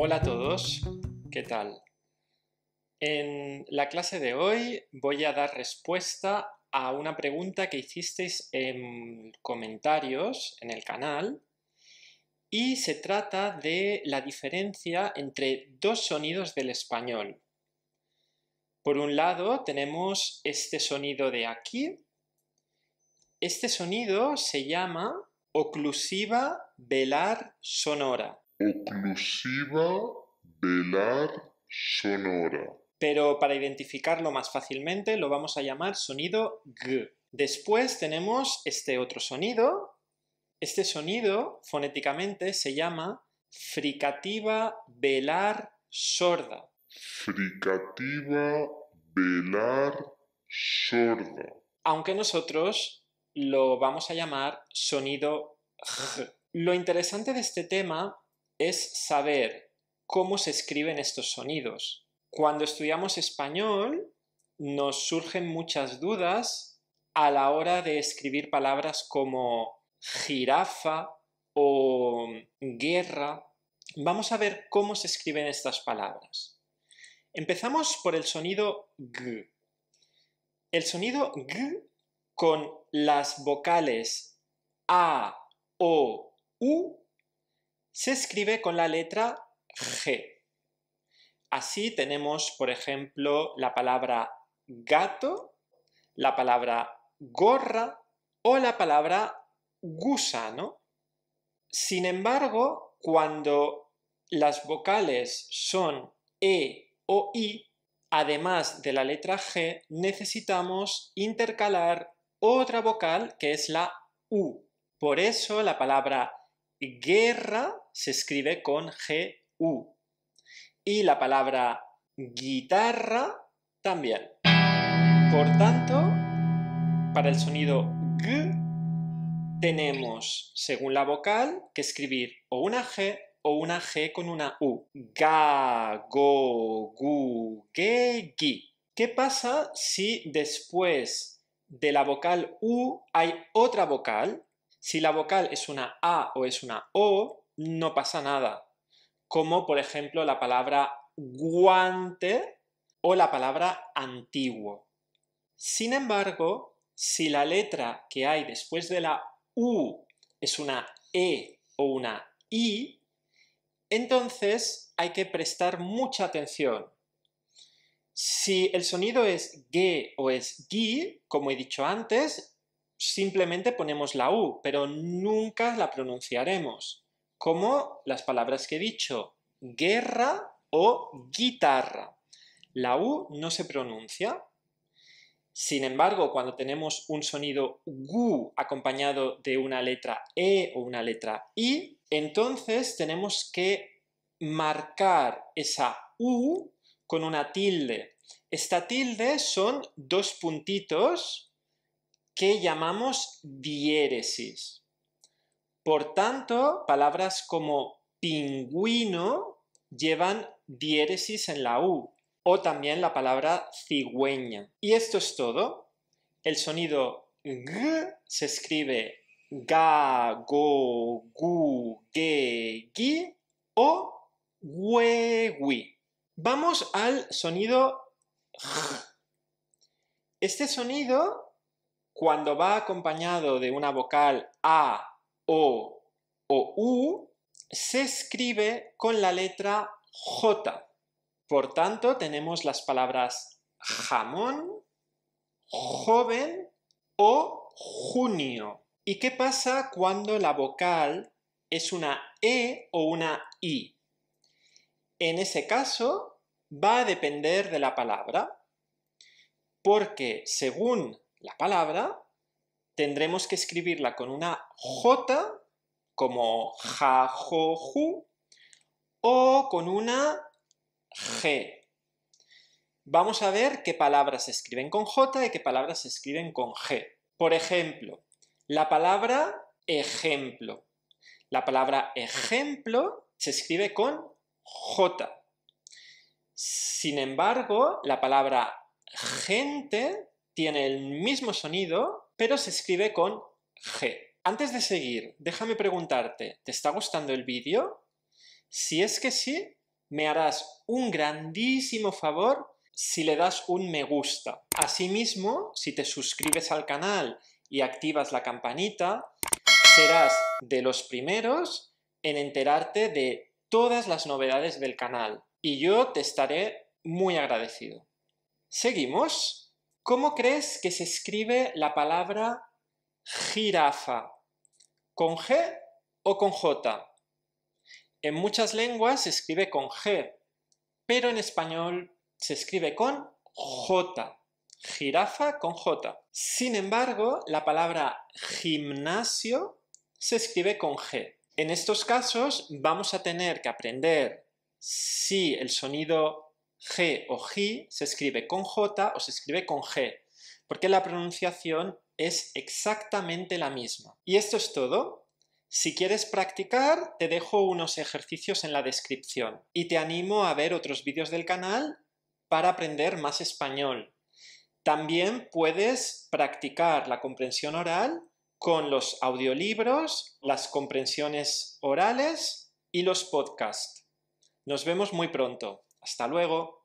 Hola a todos, ¿qué tal? En la clase de hoy voy a dar respuesta a una pregunta que hicisteis en comentarios en el canal y se trata de la diferencia entre dos sonidos del español. Por un lado tenemos este sonido de aquí. Este sonido se llama oclusiva velar sonora. Oclusiva velar sonora. Pero para identificarlo más fácilmente lo vamos a llamar sonido G. Después tenemos este otro sonido. Este sonido fonéticamente se llama fricativa velar sorda. Fricativa velar sorda. Aunque nosotros lo vamos a llamar sonido G. Lo interesante de este tema es saber cómo se escriben estos sonidos. Cuando estudiamos español, nos surgen muchas dudas a la hora de escribir palabras como jirafa o guerra. Vamos a ver cómo se escriben estas palabras. Empezamos por el sonido g. El sonido g con las vocales a, o, u se escribe con la letra G. Así tenemos, por ejemplo, la palabra gato, la palabra gorra o la palabra gusano. Sin embargo, cuando las vocales son E o I, además de la letra G, necesitamos intercalar otra vocal que es la U. Por eso la palabra guerra se escribe con G-U. Y la palabra guitarra también. Por tanto, para el sonido G tenemos, según la vocal, que escribir o una G o una G con una U. Ga, go, gu, ge, gi. ¿Qué pasa si después de la vocal U hay otra vocal? Si la vocal es una A o es una O, no pasa nada. Como por ejemplo la palabra guante o la palabra antiguo. Sin embargo, si la letra que hay después de la U es una E o una I, entonces hay que prestar mucha atención. Si el sonido es G o es GI, como he dicho antes, simplemente ponemos la U, pero nunca la pronunciaremos como las palabras que he dicho, guerra o guitarra. La U no se pronuncia. Sin embargo, cuando tenemos un sonido gu acompañado de una letra E o una letra I, entonces tenemos que marcar esa U con una tilde. Esta tilde son dos puntitos que llamamos diéresis. Por tanto, palabras como pingüino llevan diéresis en la U o también la palabra cigüeña. Y esto es todo. El sonido g se escribe ga, go, gu, ge, gi o we, Vamos al sonido g. Este sonido, cuando va acompañado de una vocal a o, o U se escribe con la letra J. Por tanto, tenemos las palabras jamón, joven o junio. ¿Y qué pasa cuando la vocal es una E o una I? En ese caso, va a depender de la palabra, porque según la palabra, tendremos que escribirla con una J, como ja, jo, ju, o con una G. Vamos a ver qué palabras se escriben con J y qué palabras se escriben con G. Por ejemplo, la palabra ejemplo. La palabra ejemplo se escribe con J. Sin embargo, la palabra gente tiene el mismo sonido pero se escribe con G. Antes de seguir, déjame preguntarte, ¿te está gustando el vídeo? Si es que sí, me harás un grandísimo favor si le das un me gusta. Asimismo, si te suscribes al canal y activas la campanita, serás de los primeros en enterarte de todas las novedades del canal y yo te estaré muy agradecido. ¿Seguimos? ¿Cómo crees que se escribe la palabra jirafa? ¿Con G o con J? En muchas lenguas se escribe con G, pero en español se escribe con J. Jirafa con J. Sin embargo, la palabra gimnasio se escribe con G. En estos casos vamos a tener que aprender si el sonido G o G se escribe con J o se escribe con G, porque la pronunciación es exactamente la misma. Y esto es todo. Si quieres practicar, te dejo unos ejercicios en la descripción y te animo a ver otros vídeos del canal para aprender más español. También puedes practicar la comprensión oral con los audiolibros, las comprensiones orales y los podcasts. Nos vemos muy pronto. Hasta luego.